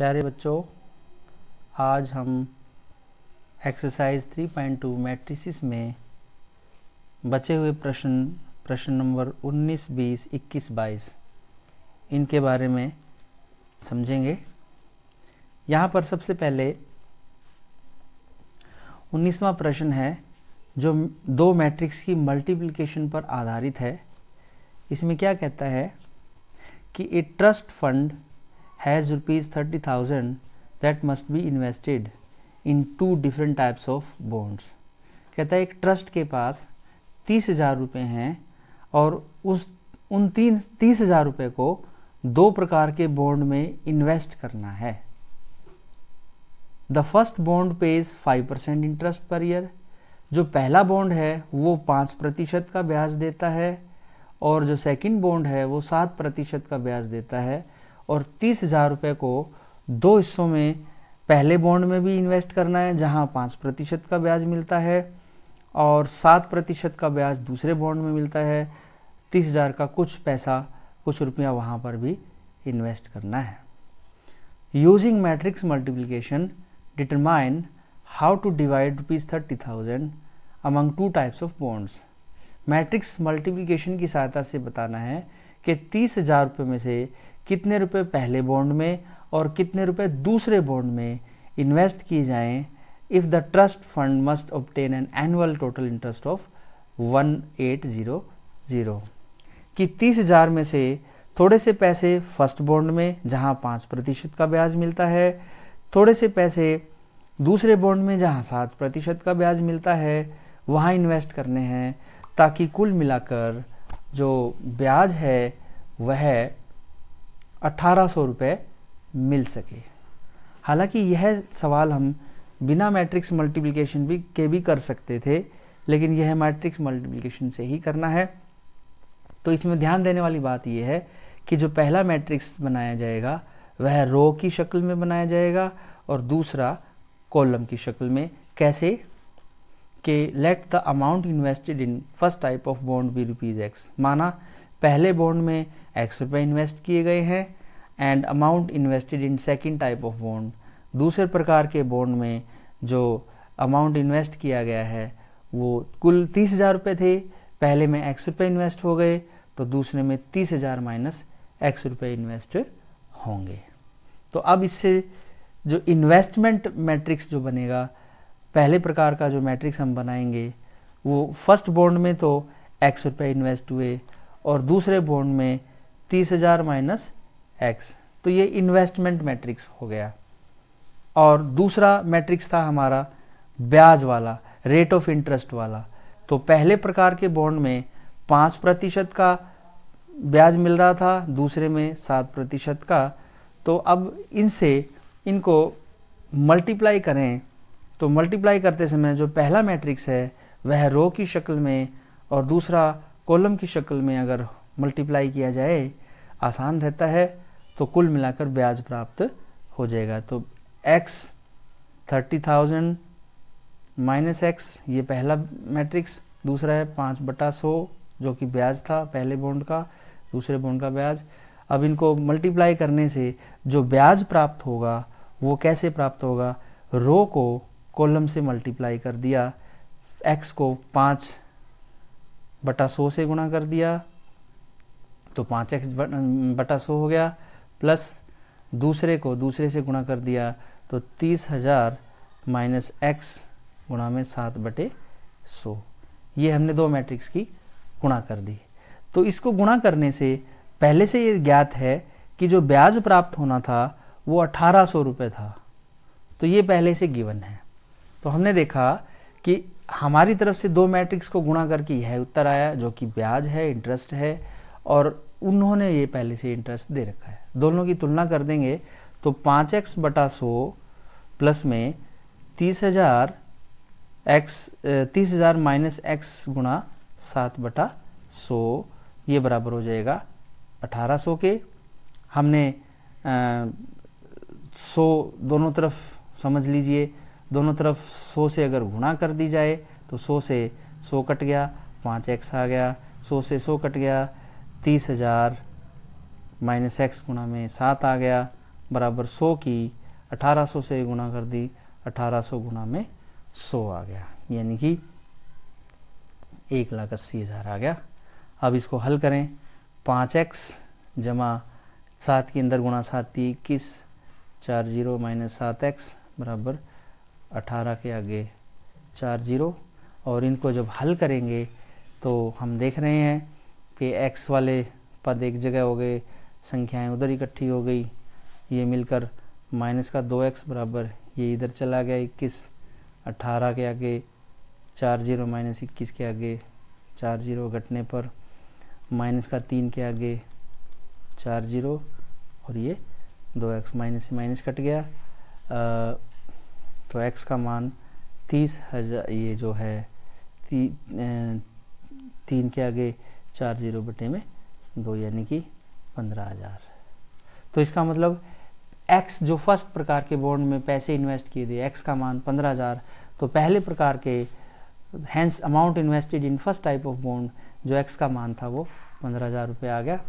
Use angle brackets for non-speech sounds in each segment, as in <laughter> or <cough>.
प्यारे बच्चों आज हम एक्सरसाइज 3.2 मैट्रिसेस में बचे हुए प्रश्न प्रश्न नंबर 19, 20, 21, 22 इनके बारे में समझेंगे यहाँ पर सबसे पहले 19वां प्रश्न है जो दो मैट्रिक्स की मल्टीप्लिकेशन पर आधारित है इसमें क्या कहता है कि a trust fund has rupees 30000 that must be invested in two different types of bonds कहता है एक ट्रस्ट के पास तीस हज़ार रुपये हैं और उस उन तीन तीस हज़ार रुपये को दो प्रकार के बॉन्ड में इन्वेस्ट करना है the first bond pays five percent interest per year जो पहला बॉन्ड है वो पाँच प्रतिशत का ब्याज देता है और जो सेकंड बॉन्ड है वो सात प्रतिशत का ब्याज देता है और तीस हज़ार रुपये को दो हिस्सों में पहले बॉन्ड में भी इन्वेस्ट करना है जहां पाँच प्रतिशत का ब्याज मिलता है और सात प्रतिशत का ब्याज दूसरे बॉन्ड में मिलता है तीस हज़ार का कुछ पैसा कुछ रुपया वहाँ पर भी इन्वेस्ट करना है using matrix multiplication determine how to divide rupees thirty thousand among two types of bonds matrix multiplication की सहायता से बताना है कि तीस हज़ार रुपये में से कितने रुपए पहले बॉन्ड में और कितने रुपए दूसरे बॉन्ड में इन्वेस्ट किए जाएं if the trust fund must obtain an annual total interest of one eight zero zero कि तीस हज़ार में से थोड़े से पैसे फर्स्ट बॉन्ड में जहां पाँच प्रतिशत का ब्याज मिलता है थोड़े से पैसे दूसरे बॉन्ड में जहां सात प्रतिशत का ब्याज मिलता है वहां इन्वेस्ट करने हैं ताकि कुल मिलाकर जो ब्याज है वह अट्ठारह सौ रुपये मिल सके हालांकि यह सवाल हम बिना मैट्रिक्स मल्टीप्लिकेशन भी के भी कर सकते थे लेकिन यह मैट्रिक्स मल्टीप्लिकेशन से ही करना है तो इसमें ध्यान देने वाली बात यह है कि जो पहला मैट्रिक्स बनाया जाएगा वह रो की शक्ल में बनाया जाएगा और दूसरा कॉलम की शक्ल में कैसे कि let the amount invested in first type of bond be rupees x माना पहले बॉन्ड में एक्स रुपये इन्वेस्ट किए गए हैं and amount invested in second type of bond दूसरे प्रकार के बॉन्ड में जो अमाउंट इन्वेस्ट किया गया है वो कुल तीस हज़ार रुपये थे पहले में एक्स रुपये इन्वेस्ट हो गए तो दूसरे में तीस हज़ार माइनस एक्स रुपये इन्वेस्ट होंगे तो अब इससे जो इन्वेस्टमेंट मैट्रिक्स जो बनेगा पहले प्रकार का जो मैट्रिक्स हम बनाएंगे वो फर्स्ट बॉन्ड में तो एक्स रुपये इन्वेस्ट हुए और दूसरे बॉन्ड में तीस हज़ार माइनस एक्स तो ये इन्वेस्टमेंट मैट्रिक्स हो गया और दूसरा मैट्रिक्स था हमारा ब्याज वाला रेट ऑफ इंटरेस्ट वाला तो पहले प्रकार के बॉन्ड में पाँच प्रतिशत का ब्याज मिल रहा था दूसरे में सात प्रतिशत का तो अब इनसे इनको मल्टीप्लाई करें तो मल्टीप्लाई करते समय जो पहला मैट्रिक्स है वह रो की शक्ल में और दूसरा कॉलम की शक्ल में अगर मल्टीप्लाई किया जाए आसान रहता है तो कुल मिलाकर ब्याज प्राप्त हो जाएगा तो x thirty thousand minus x ये पहला मैट्रिक्स दूसरा है पाँच बटा सौ जो कि ब्याज था पहले बॉन्ड का दूसरे बॉन्ड का ब्याज अब इनको मल्टीप्लाई करने से जो ब्याज प्राप्त होगा वो कैसे प्राप्त होगा रो को कॉलम से मल्टीप्लाई कर दिया एक्स को पाँच बटा सौ से गुणा कर दिया तो पाँच एक्स बटा सौ हो गया प्लस दूसरे को दूसरे से गुणा कर दिया तो तीस हज़ार माइनस एक्स गुणा में सात बटे सौ ये हमने दो मैट्रिक्स की गुणा कर दी तो इसको गुणा करने से पहले से ये ज्ञात है कि जो ब्याज प्राप्त होना था वो अठारह सौ रुपये था तो ये पहले से गिवन है तो हमने देखा कि हमारी तरफ से दो मैट्रिक्स को गुणा करके यह उत्तर आया जो कि ब्याज है इंटरेस्ट है और उन्होंने ये पहले से इंटरेस्ट दे रखा है दोनों की तुलना कर देंगे तो पाँच एक्स बटा सौ प्लस में तीस हज़ार एक्स तीस हज़ार माइनस एक्स गुणा सात बटा सो ये बराबर हो जाएगा अठारह सौ के हमने सौ दोनों तरफ समझ लीजिए दोनों तरफ सौ से अगर गुणा कर दी जाए तो सौ से सौ कट गया पाँच एक्स आ गया सौ से सौ कट गया तीस हज़ार माइनस एक्स गुणा में सात आ गया बराबर सौ की अठारह सौ से गुणा कर दी अठारह सौ गुणा में सौ आ गया यानी कि एक लाख अस्सी हज़ार आ गया अब इसको हल करें पाँच एक्स जमा सात के अंदर गुणा सात इक्कीस चार जीरो माइनस सात एक्स बराबर अठारह के आगे चार जीरो और इनको जब हल करेंगे तो हम देख रहे हैं कि एक्स वाले पद एक जगह हो गए संख्याएं उधर इकट्ठी हो गई ये मिलकर माइनस का दो एक्स बराबर ये इधर चला गया इक्कीस अट्ठारह के आगे चार जीरो माइनस इक्कीस के आगे चार जीरो घटने पर माइनस का तीन के आगे चार जीरो और ये दो एक्स माइनस माइनस कट गया आ, तो x का मान तीस हज़ार ये जो है ती, ए, तीन के आगे चार जीरो बटे में दो यानी कि पंद्रह हज़ार तो इसका मतलब x जो फर्स्ट प्रकार के बॉन्ड में पैसे इन्वेस्ट किए थे x का मान पंद्रह हज़ार तो पहले प्रकार के hence amount invested in first type of bond जो x का मान था वो पंद्रह हज़ार रुपये आ गया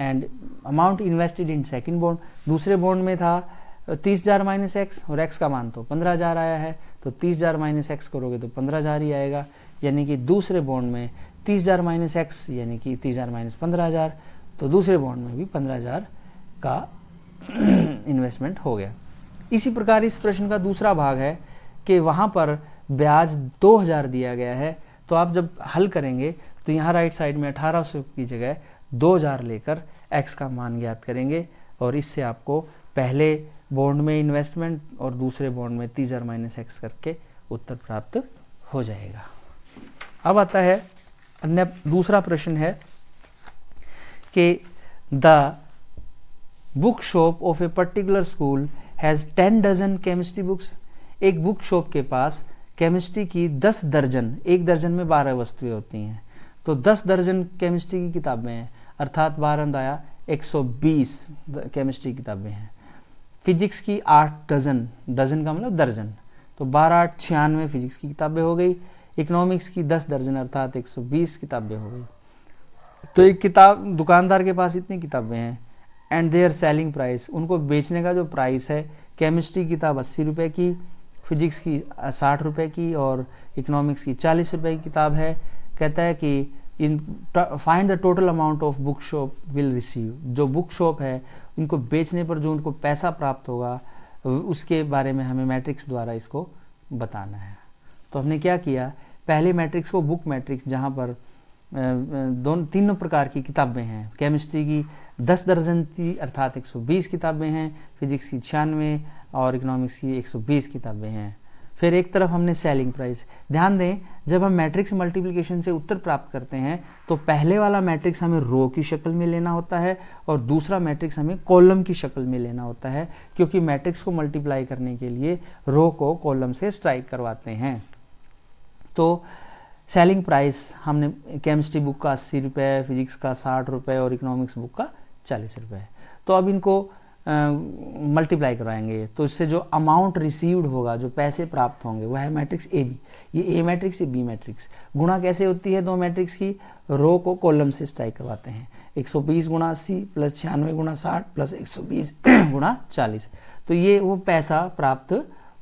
and amount invested in second bond दूसरे बॉन्ड में था तो तीस हज़ार माइनस एक्स और एक्स का मान तो पंद्रह हज़ार आया है तो तीस हज़ार माइनस एक्स करोगे तो पंद्रह हज़ार ही आएगा यानी कि दूसरे बॉन्ड में तीस हज़ार माइनस एक्स यानी कि तीस हज़ार माइनस पंद्रह हज़ार तो दूसरे बॉन्ड में भी पंद्रह हज़ार का इन्वेस्टमेंट <clears throat> हो गया इसी प्रकार इस प्रश्न का दूसरा भाग है कि वहाँ पर ब्याज दो हज़ार दिया गया है तो आप जब हल करेंगे तो यहाँ राइट साइड में अठारह सौ की जगह दो हज़ार लेकर एक्स का मान ज्ञात करेंगे और इससे आपको पहले बॉन्ड में इन्वेस्टमेंट और दूसरे बॉन्ड में तीजर माइनस एक्स करके उत्तर प्राप्त हो जाएगा अब आता है अन्य दूसरा प्रश्न है कि the book shop of a particular school has ten dozen chemistry books एक बुक शॉप के पास केमिस्ट्री की दस दर्जन एक दर्जन में बारह वस्तुएं होती हैं तो दस दर्जन केमिस्ट्री की किताबें हैं अर्थात बारह आया बीस केमिस्ट्री किताबें हैं फिजिक्स की आठ डजन डजन का मतलब दर्जन तो बारह आठ छियानवे फिजिक्स की किताबें हो गई इकोनॉमिक्स की दस दर्जन अर्थात एक सौ बीस किताबें हो गई तो एक किताब दुकानदार के पास इतनी किताबें हैं एंड देयर सेलिंग प्राइस उनको बेचने का जो प्राइस है केमिस्ट्री की किताब अस्सी रुपये की फिजिक्स की साठ रुपये की और इकोनॉमिक्स की चालीस रुपये की किताब है कहता है कि इन find the total amount of book shop will receive जो बुक शॉप है उनको बेचने पर जो उनको पैसा प्राप्त होगा उसके बारे में हमें मैट्रिक्स द्वारा इसको बताना है तो हमने क्या किया पहले मैट्रिक्स को बुक मैट्रिक्स जहाँ पर दोनों तीनों प्रकार की किताबें हैं केमिस्ट्री की दस दर्जन की अर्थात बीस किताबें हैं फिजिक्स की छियानवे और इकोनॉमिक्स की 120 किताबें हैं फिर एक तरफ हमने सेलिंग प्राइस ध्यान दें जब हम मैट्रिक्स मल्टीप्लिकेशन से उत्तर प्राप्त करते हैं तो पहले वाला मैट्रिक्स हमें रो की शक्ल में लेना होता है और दूसरा मैट्रिक्स हमें कॉलम की शक्ल में लेना होता है क्योंकि मैट्रिक्स को मल्टीप्लाई करने के लिए रो को कॉलम से स्ट्राइक करवाते हैं तो सेलिंग प्राइस हमने केमिस्ट्री बुक का अस्सी रुपये फिजिक्स का साठ रुपये और इकोनॉमिक्स बुक का चालीस रुपये तो अब इनको मल्टीप्लाई करवाएंगे तो इससे जो अमाउंट रिसीव्ड होगा जो पैसे प्राप्त होंगे वह है मैट्रिक्स ए बी ये ए मैट्रिक्स ये बी मैट्रिक्स गुणा कैसे होती है दो मैट्रिक्स की रो को कॉलम से स्ट्राइक करवाते हैं 120 गुणा अस्सी प्लस छियानवे गुणा साठ प्लस एक सौ बीस <clears throat> गुणा चालीस तो ये वो पैसा प्राप्त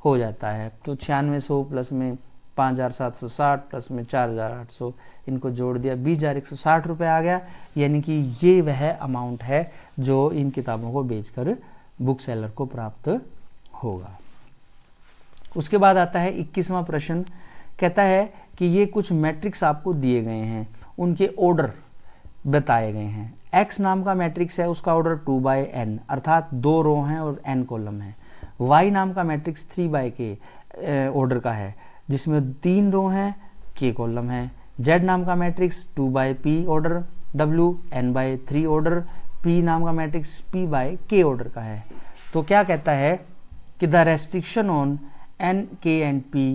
हो जाता है तो छियानवे सौ प्लस में पाँच हज़ार सात सौ साठ प्लस में चार हज़ार आठ सौ इनको जोड़ दिया बीस हज़ार एक सौ साठ रुपये आ गया यानी कि ये वह अमाउंट है जो इन किताबों को बेचकर बुक सेलर को प्राप्त होगा उसके बाद आता है इक्कीसवां प्रश्न कहता है कि ये कुछ मैट्रिक्स आपको दिए गए हैं उनके ऑर्डर बताए गए हैं एक्स नाम का मैट्रिक्स है उसका ऑर्डर टू बाई एन अर्थात दो रो हैं और एन कॉलम है वाई नाम का matrix three by k order का है जिसमें तीन रो हैं के कॉलम है जेड नाम का matrix two by p order W n by three order P नाम का matrix p by k order का है तो क्या कहता है कि the restriction on n k and p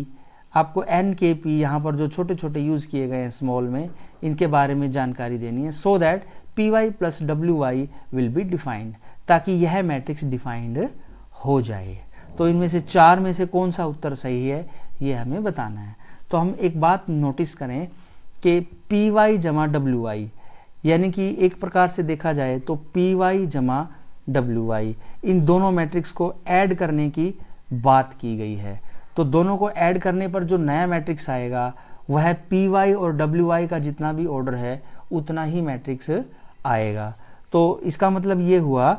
आपको एन के पी यहाँ पर जो छोटे छोटे यूज़ किए गए हैं स्मॉल में इनके बारे में जानकारी देनी है so that P Y plus W Y will be defined ताकि यह मैट्रिक्स डिफाइंड हो जाए तो इनमें से चार में से कौन सा उत्तर सही है ये हमें बताना है तो हम एक बात नोटिस करें कि पी वाई जमा डब्ल्यू आई यानी कि एक प्रकार से देखा जाए तो पी वाई जमा डब्ल्यू वाई इन दोनों मैट्रिक्स को ऐड करने की बात की गई है तो दोनों को ऐड करने पर जो नया मैट्रिक्स आएगा वह पी वाई और डब्ल्यू आई का जितना भी ऑर्डर है उतना ही मैट्रिक्स आएगा तो इसका मतलब ये हुआ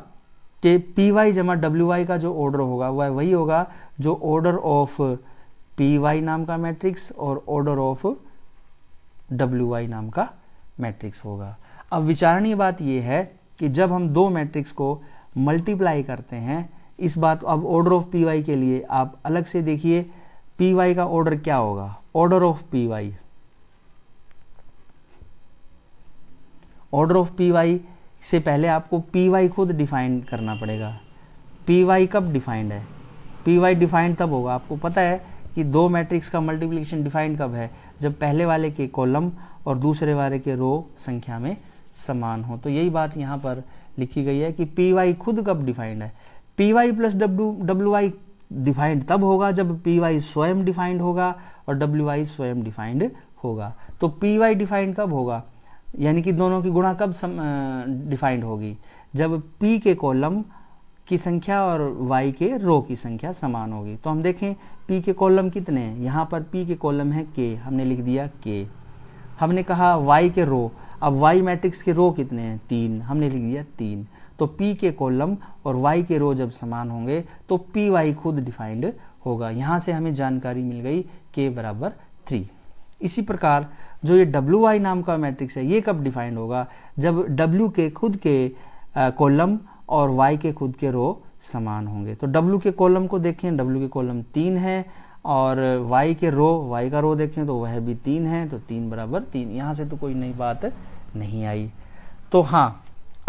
कि पी वाई जमा डब्ल्यू आई का जो ऑर्डर होगा वह वही होगा जो ऑर्डर ऑफ पी वाई नाम का मैट्रिक्स और ऑर्डर ऑफ डब्ल्यू वाई नाम का मैट्रिक्स होगा अब विचारणीय बात यह है कि जब हम दो मैट्रिक्स को मल्टीप्लाई करते हैं इस बात अब ऑर्डर ऑफ पी वाई के लिए आप अलग से देखिए पी वाई का ऑर्डर क्या होगा order of P Y order of P Y से पहले आपको पी वाई खुद डिफाइन करना पड़ेगा पी वाई कब डिफाइंड है पी वाई डिफाइंड तब होगा आपको पता है कि दो मैट्रिक्स का मल्टीप्लिकेशन डिफाइंड कब है जब पहले वाले के कॉलम और दूसरे वाले के रो संख्या में समान हो तो यही बात यहाँ पर लिखी गई है कि पी वाई खुद कब डिफाइंड है P Y plus W W Y defined तब होगा जब पी वाई स्वयं डिफाइंड होगा और डब्ल्यू वाई स्वयं डिफाइंड होगा तो पी वाई डिफाइंड कब होगा यानी कि दोनों की गुणा कब डिफाइंड होगी जब पी के कॉलम की संख्या और वाई के रो की संख्या समान होगी तो हम देखें पी के कॉलम कितने हैं यहाँ पर पी के कॉलम है के हमने लिख दिया के हमने कहा वाई के रो अब वाई मैट्रिक्स के रो कितने हैं तीन हमने लिख दिया तीन तो पी के कॉलम और वाई के रो जब समान होंगे तो पी वाई खुद डिफाइंड होगा यहाँ से हमें जानकारी मिल गई के बराबर थ्री इसी प्रकार जो ये डब्ल्यू वाई नाम का मैट्रिक्स है ये कब डिफाइंड होगा जब डब्ल्यू के खुद के कॉलम और वाई के खुद के रो समान होंगे तो डब्ल्यू के कॉलम को देखें डब्ल्यू के कॉलम तीन है और वाई के रो वाई का रो देखें तो वह भी तीन है तो तीन बराबर तीन यहाँ से तो कोई नई बात नहीं आई तो हाँ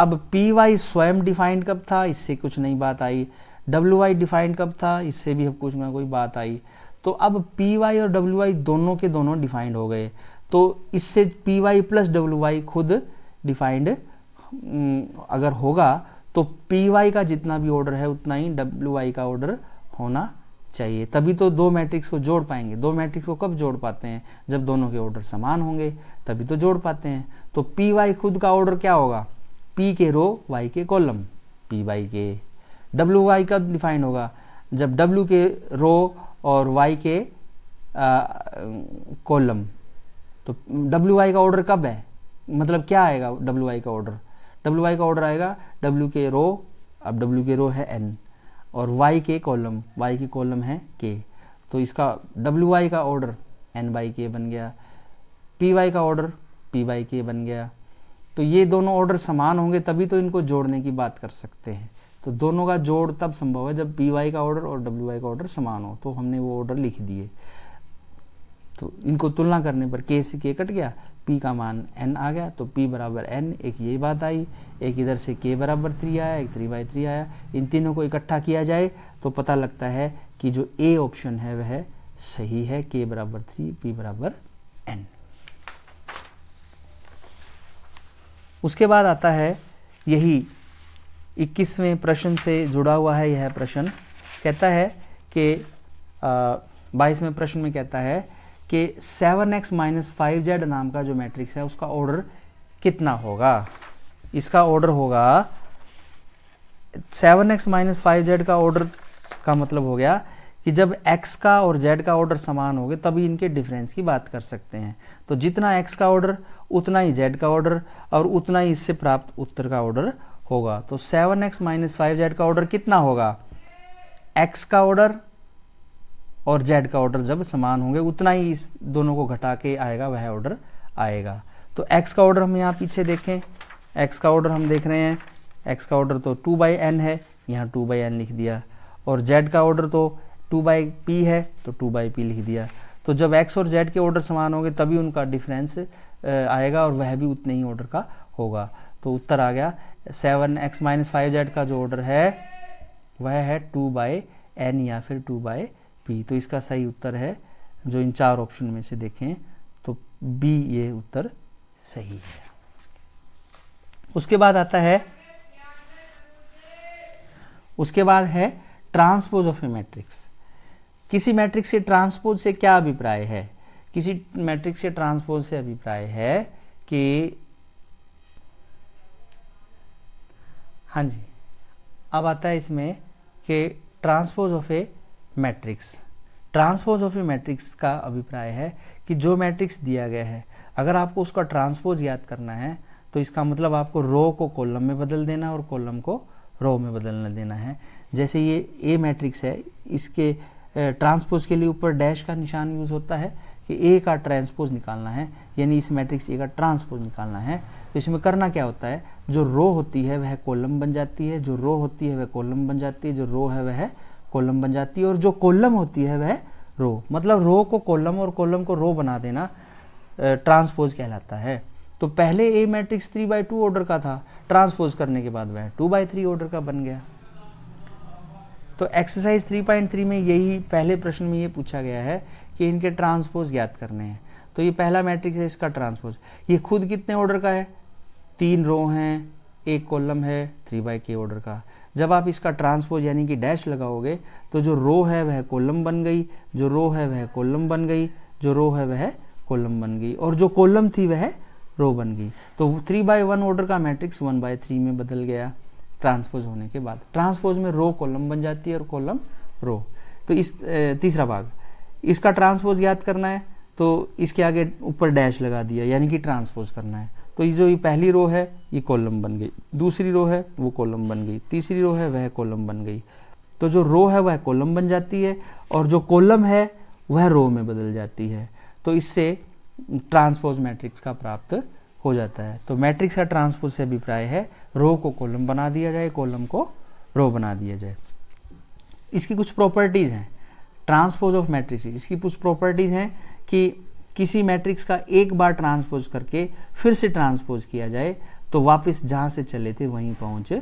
अब पी वाई स्वयं डिफाइंड कब था इससे कुछ नई बात आई डब्ल्यू वाई डिफाइंड कब था इससे भी अब कुछ ना कोई बात आई तो अब पी वाई और डब्ल्यू वाई दोनों के दोनों डिफाइंड हो गए तो इससे P Y plus W Y खुद डिफाइंड हम्म, अगर होगा तो पी वाई का जितना भी ऑर्डर है उतना ही डब्ल्यू वाई का ऑर्डर होना चाहिए तभी तो दो मैट्रिक्स को जोड़ पाएंगे दो मैट्रिक्स को कब जोड़ पाते हैं जब दोनों के ऑर्डर समान होंगे तभी तो जोड़ पाते हैं तो पी वाई खुद का ऑर्डर क्या होगा पी के रो वाई के कॉलम पी वाई के डब्ल्यू वाई कब डिफाइन होगा जब डब्ल्यू के रो और वाई के कॉलम तो डब्ल्यू वाई का ऑर्डर कब है मतलब क्या आएगा डब्ल्यू वाई का ऑर्डर डब्ल्यू वाई का ऑर्डर आएगा डब्ल्यू के रो अब डब्ल्यू के रो है एन और वाई के कॉलम वाई की कॉलम है के तो इसका डब्ल्यू वाई का ऑर्डर एन बाई के बन गया पी वाई का ऑर्डर पी बाई के बन गया तो ये दोनों ऑर्डर समान होंगे तभी तो इनको जोड़ने की बात कर सकते हैं तो दोनों का जोड़ तब संभव है जब पी वाई का ऑर्डर और डब्ल्यू वाई का ऑर्डर समान हो तो हमने वो ऑर्डर लिख दिए तो इनको तुलना करने पर के से के कट गया p का मान n आ गया तो p बराबर n एक ये बात आई एक इधर से k बराबर थ्री आया एक थ्री बाई थ्री आया इन तीनों को इकट्ठा किया जाए तो पता लगता है कि जो a ऑप्शन है वह सही है k बराबर थ्री पी बराबर एन उसके बाद आता है यही इक्कीसवें प्रश्न से जुड़ा हुआ है यह प्रश्न कहता है कि बाईसवें प्रश्न में कहता है कि seven X minus five Z नाम का जो मैट्रिक्स है उसका ऑर्डर कितना होगा इसका ऑर्डर होगा seven X minus five Z का ऑर्डर का मतलब हो गया कि जब x का और z का ऑर्डर समान हो गए तभी इनके डिफरेंस की बात कर सकते हैं तो जितना x का ऑर्डर उतना ही z का ऑर्डर और उतना ही इससे प्राप्त उत्तर का ऑर्डर होगा तो 7x X minus five Z का ऑर्डर कितना होगा x का ऑर्डर और जेड का ऑर्डर जब समान होंगे उतना ही इस दोनों को घटा के आएगा वह ऑर्डर आएगा तो एक्स का ऑर्डर हम यहाँ पीछे देखें एक्स का ऑर्डर हम देख रहे हैं एक्स का ऑर्डर तो टू बाई एन है यहाँ टू बाई एन लिख दिया और जेड का ऑर्डर तो टू बाई पी है तो टू बाई पी लिख दिया तो जब एक्स और जेड के ऑर्डर समान होंगे तभी उनका डिफरेंस आएगा और वह भी उतने ही ऑर्डर का होगा तो उत्तर आ गया seven X minus five Z का जो ऑर्डर है वह है टू बाई एन या फिर टू बाई पी तो इसका सही उत्तर है जो इन चार ऑप्शन में से देखें तो बी ये उत्तर सही है उसके बाद आता है उसके बाद है ट्रांसपोज ऑफ ए मैट्रिक्स किसी मैट्रिक्स के ट्रांसपोज से क्या अभिप्राय है किसी मैट्रिक्स के ट्रांसपोज से अभिप्राय है कि हाँ जी अब आता है इसमें कि transpose of a matrix transpose of a matrix का अभिप्राय है कि जो मैट्रिक्स दिया गया है अगर आपको उसका ट्रांसपोज याद करना है तो इसका मतलब आपको रो को कॉलम में बदल देना और कॉलम को रो में बदलना देना है जैसे ये ए मैट्रिक्स है इसके ट्रांसपोज के लिए ऊपर डैश का निशान यूज़ होता है कि ए का ट्रांसपोज निकालना है यानी इस मैट्रिक्स ए का ट्रांसपोज निकालना है तो इसमें करना क्या होता है जो रो होती है वह कॉलम बन जाती है जो रो होती है वह कॉलम बन जाती है जो रो है वह कोलम बन जाती है और जो कोलम होती है वह रो मतलब रो को कोलम और कोलम को रो बना देना ट्रांसपोज कहलाता है तो पहले A matrix three by two order का था ट्रांसपोज करने के बाद वह टू बाई थ्री ऑर्डर का बन गया तो एक्सरसाइज थ्री पॉइंट थ्री में यही पहले प्रश्न में ये पूछा गया है कि इनके ट्रांसपोज ज्ञात करने हैं तो ये पहला मैट्रिक्स है इसका ट्रांसपोज ये खुद कितने ऑर्डर का है तीन रो हैं एक कॉलम है थ्री बाई के ऑर्डर का जब आप इसका ट्रांसपोज यानी कि डैश लगाओगे तो जो रो है वह कॉलम बन गई जो रो है वह कॉलम बन गई जो रो है वह कॉलम बन गई और जो कॉलम थी वह रो बन गई तो थ्री बाय वन ऑर्डर का मैट्रिक्स वन बाय थ्री में बदल गया ट्रांसपोज होने के बाद ट्रांसपोज में रो कॉलम बन जाती है और कॉलम रो तो इस तीसरा भाग इसका ट्रांसपोज याद करना है तो इसके आगे ऊपर डैश लगा दिया यानी कि ट्रांसपोज करना है तो ये जो ये पहली रो है ये कॉलम बन गई दूसरी रो है वो कॉलम बन गई तीसरी रो है वह कॉलम बन गई तो जो रो है वह कॉलम बन जाती है और जो कॉलम है वह रो में बदल जाती है तो इससे ट्रांसपोज मैट्रिक्स का प्राप्त हो जाता है तो मैट्रिक्स का ट्रांसपोज से अभिप्राय है रो को कॉलम बना दिया जाए कॉलम को रो बना दिया जाए इसकी कुछ प्रॉपर्टीज़ हैं ट्रांसपोज ऑफ मैट्रिक्स इसकी कुछ प्रॉपर्टीज़ हैं कि किसी मैट्रिक्स का एक बार ट्रांसपोज करके फिर से ट्रांसपोज किया जाए तो वापस जहाँ से चले थे वहीं पहुँच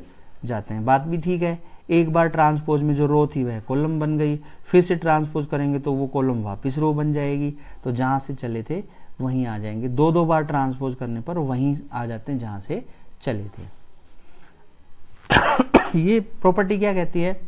जाते हैं बात भी ठीक है एक बार ट्रांसपोज में जो रो थी वह कॉलम बन गई फिर से ट्रांसपोज करेंगे तो वो कॉलम वापस रो बन जाएगी तो जहाँ से चले थे वहीं आ जाएंगे दो दो बार ट्रांसपोज करने पर वहीं आ जाते हैं जहाँ से चले थे <coughs> ये प्रॉपर्टी क्या कहती है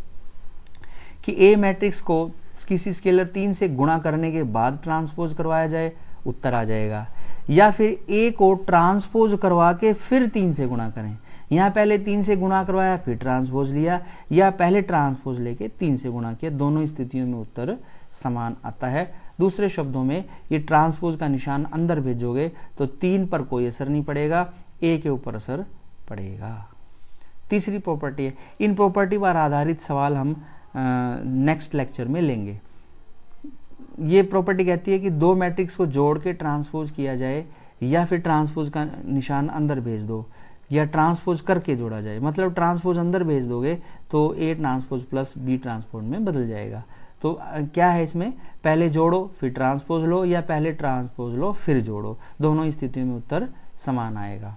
कि ए मैट्रिक्स को किसी स्केलर तीन से गुणा करने के बाद ट्रांसपोज करवाया जाए उत्तर आ जाएगा या फिर ए को ट्रांसपोज करवा के फिर तीन से गुणा करें यहाँ पहले तीन से गुणा करवाया फिर ट्रांसपोज लिया या पहले ट्रांसपोज लेके तीन से गुणा किया दोनों स्थितियों में उत्तर समान आता है दूसरे शब्दों में ये ट्रांसपोज का निशान अंदर भेजोगे तो तीन पर कोई असर नहीं पड़ेगा ए के ऊपर असर पड़ेगा तीसरी प्रॉपर्टी है इन प्रॉपर्टी पर आधारित सवाल हम नेक्स्ट लेक्चर में लेंगे ये प्रॉपर्टी कहती है कि दो मैट्रिक्स को जोड़ के ट्रांसपोज किया जाए या फिर ट्रांसपोज का निशान अंदर भेज दो या ट्रांसपोज करके जोड़ा जाए मतलब ट्रांसपोज अंदर भेज दोगे तो A transpose plus B transpose में बदल जाएगा तो क्या है इसमें पहले जोड़ो फिर ट्रांसपोज लो या पहले ट्रांसपोज लो फिर जोड़ो दोनों स्थितियों में उत्तर समान आएगा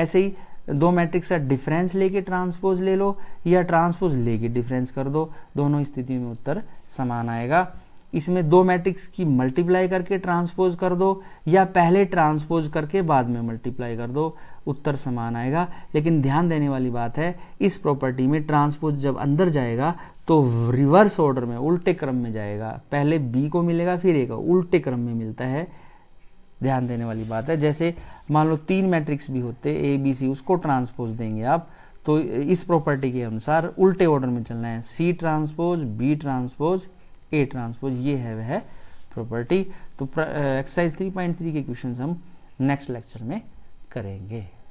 ऐसे ही दो मैट्रिक्स का डिफरेंस लेके ट्रांसपोज ले लो या ट्रांसपोज लेके डिफरेंस कर दो दोनों स्थिति में उत्तर समान आएगा इसमें दो मैट्रिक्स की मल्टीप्लाई करके ट्रांसपोज कर दो या पहले ट्रांसपोज करके बाद में मल्टीप्लाई कर दो उत्तर समान आएगा लेकिन ध्यान देने वाली बात है इस प्रॉपर्टी में ट्रांसपोज जब अंदर जाएगा तो रिवर्स ऑर्डर में उल्टे क्रम में जाएगा पहले बी को मिलेगा फिर ए का उल्टे क्रम में मिलता है ध्यान देने वाली बात है जैसे मान लो तीन मैट्रिक्स भी होते ए बी सी उसको ट्रांसपोज देंगे आप तो इस प्रॉपर्टी के अनुसार उल्टे ऑर्डर में चलना है C transpose B transpose A transpose ये है वह प्रॉपर्टी तो एक्सरसाइज थ्री पॉइंट थ्री के क्वेश्चन हम नेक्स्ट लेक्चर में करेंगे